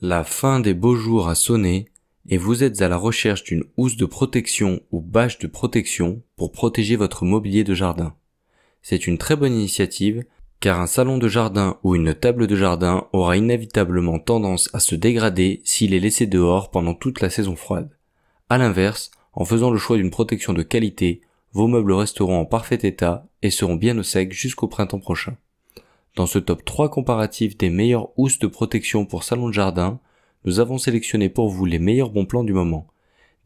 La fin des beaux jours a sonné et vous êtes à la recherche d'une housse de protection ou bâche de protection pour protéger votre mobilier de jardin. C'est une très bonne initiative car un salon de jardin ou une table de jardin aura inévitablement tendance à se dégrader s'il est laissé dehors pendant toute la saison froide. A l'inverse, en faisant le choix d'une protection de qualité, vos meubles resteront en parfait état et seront bien au sec jusqu'au printemps prochain. Dans ce top 3 comparatif des meilleurs housses de protection pour salon de jardin, nous avons sélectionné pour vous les meilleurs bons plans du moment.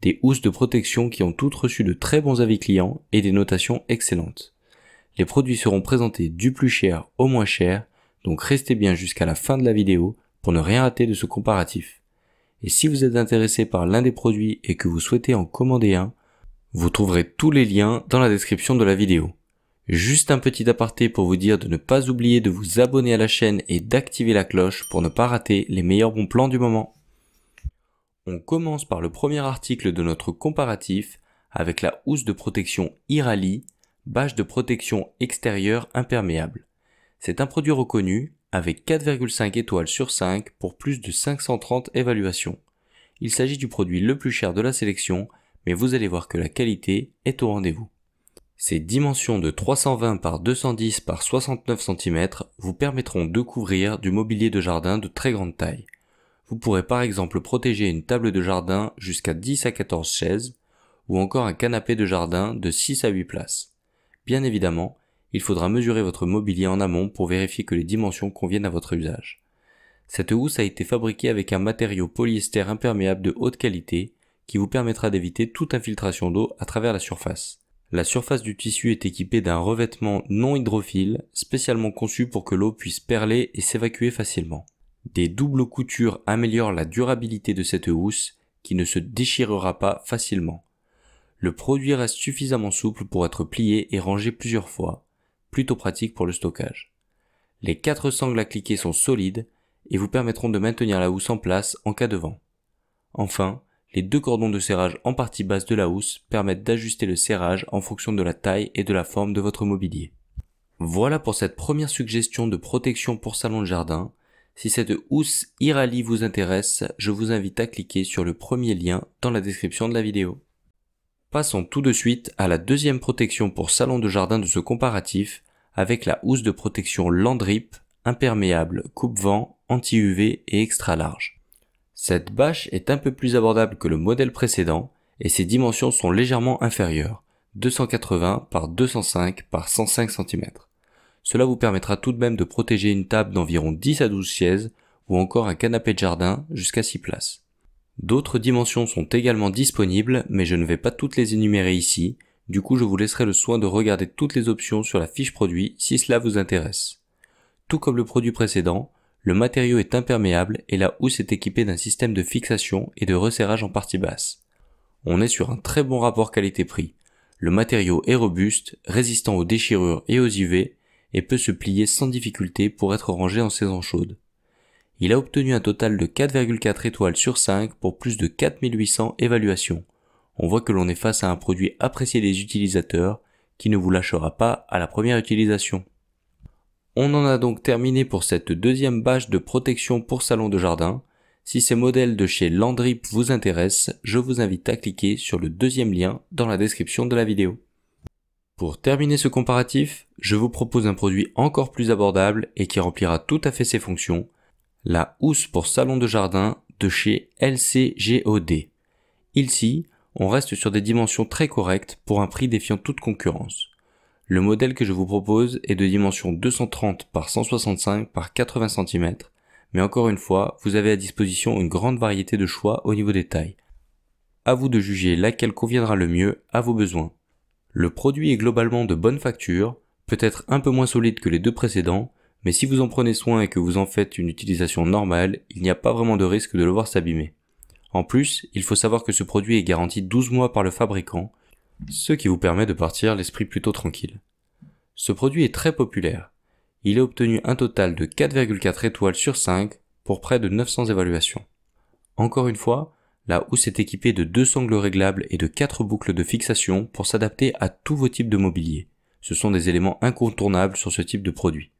Des housses de protection qui ont toutes reçu de très bons avis clients et des notations excellentes. Les produits seront présentés du plus cher au moins cher, donc restez bien jusqu'à la fin de la vidéo pour ne rien rater de ce comparatif. Et si vous êtes intéressé par l'un des produits et que vous souhaitez en commander un, vous trouverez tous les liens dans la description de la vidéo. Juste un petit aparté pour vous dire de ne pas oublier de vous abonner à la chaîne et d'activer la cloche pour ne pas rater les meilleurs bons plans du moment. On commence par le premier article de notre comparatif avec la housse de protection Irali, bâche de protection extérieure imperméable. C'est un produit reconnu avec 4,5 étoiles sur 5 pour plus de 530 évaluations. Il s'agit du produit le plus cher de la sélection, mais vous allez voir que la qualité est au rendez-vous. Ces dimensions de 320 par 210 par 69 cm vous permettront de couvrir du mobilier de jardin de très grande taille. Vous pourrez par exemple protéger une table de jardin jusqu'à 10 à 14 chaises ou encore un canapé de jardin de 6 à 8 places. Bien évidemment, il faudra mesurer votre mobilier en amont pour vérifier que les dimensions conviennent à votre usage. Cette housse a été fabriquée avec un matériau polyester imperméable de haute qualité qui vous permettra d'éviter toute infiltration d'eau à travers la surface. La surface du tissu est équipée d'un revêtement non hydrophile spécialement conçu pour que l'eau puisse perler et s'évacuer facilement. Des doubles coutures améliorent la durabilité de cette housse qui ne se déchirera pas facilement. Le produit reste suffisamment souple pour être plié et rangé plusieurs fois, plutôt pratique pour le stockage. Les quatre sangles à cliquer sont solides et vous permettront de maintenir la housse en place en cas de vent. Enfin, les deux cordons de serrage en partie basse de la housse permettent d'ajuster le serrage en fonction de la taille et de la forme de votre mobilier. Voilà pour cette première suggestion de protection pour salon de jardin. Si cette housse Irali vous intéresse, je vous invite à cliquer sur le premier lien dans la description de la vidéo. Passons tout de suite à la deuxième protection pour salon de jardin de ce comparatif avec la housse de protection Landrip, imperméable, coupe-vent, anti-UV et extra large. Cette bâche est un peu plus abordable que le modèle précédent et ses dimensions sont légèrement inférieures, 280 par 205 par 105 cm. Cela vous permettra tout de même de protéger une table d'environ 10 à 12 chaises ou encore un canapé de jardin jusqu'à 6 places. D'autres dimensions sont également disponibles, mais je ne vais pas toutes les énumérer ici, du coup je vous laisserai le soin de regarder toutes les options sur la fiche produit si cela vous intéresse. Tout comme le produit précédent, le matériau est imperméable et la housse est équipée d'un système de fixation et de resserrage en partie basse. On est sur un très bon rapport qualité-prix. Le matériau est robuste, résistant aux déchirures et aux UV et peut se plier sans difficulté pour être rangé en saison chaude. Il a obtenu un total de 4,4 étoiles sur 5 pour plus de 4800 évaluations. On voit que l'on est face à un produit apprécié des utilisateurs qui ne vous lâchera pas à la première utilisation. On en a donc terminé pour cette deuxième bâche de protection pour salon de jardin. Si ces modèles de chez Landrip vous intéressent, je vous invite à cliquer sur le deuxième lien dans la description de la vidéo. Pour terminer ce comparatif, je vous propose un produit encore plus abordable et qui remplira tout à fait ses fonctions, la housse pour salon de jardin de chez LCGOD. Ici, on reste sur des dimensions très correctes pour un prix défiant toute concurrence. Le modèle que je vous propose est de dimension 230 par 165 par 80 cm, mais encore une fois, vous avez à disposition une grande variété de choix au niveau des tailles. À vous de juger laquelle conviendra le mieux à vos besoins. Le produit est globalement de bonne facture, peut-être un peu moins solide que les deux précédents, mais si vous en prenez soin et que vous en faites une utilisation normale, il n'y a pas vraiment de risque de le voir s'abîmer. En plus, il faut savoir que ce produit est garanti 12 mois par le fabricant, ce qui vous permet de partir l'esprit plutôt tranquille. Ce produit est très populaire. Il a obtenu un total de 4,4 étoiles sur 5 pour près de 900 évaluations. Encore une fois, la housse est équipée de deux sangles réglables et de quatre boucles de fixation pour s'adapter à tous vos types de mobilier. Ce sont des éléments incontournables sur ce type de produit.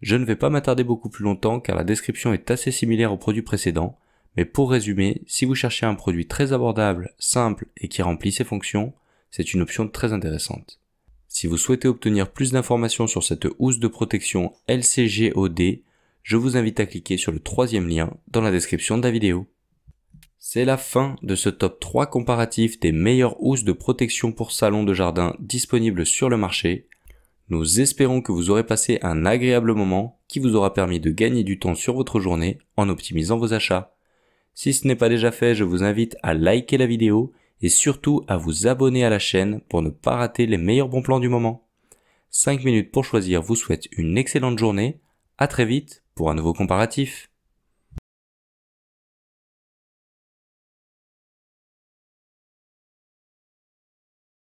Je ne vais pas m'attarder beaucoup plus longtemps car la description est assez similaire au produit précédent, mais pour résumer, si vous cherchez un produit très abordable, simple et qui remplit ses fonctions, c'est une option très intéressante. Si vous souhaitez obtenir plus d'informations sur cette housse de protection LCGOD, je vous invite à cliquer sur le troisième lien dans la description de la vidéo. C'est la fin de ce top 3 comparatif des meilleures housses de protection pour salon de jardin disponibles sur le marché. Nous espérons que vous aurez passé un agréable moment qui vous aura permis de gagner du temps sur votre journée en optimisant vos achats. Si ce n'est pas déjà fait, je vous invite à liker la vidéo et surtout à vous abonner à la chaîne pour ne pas rater les meilleurs bons plans du moment. 5 minutes pour choisir vous souhaite une excellente journée, à très vite pour un nouveau comparatif.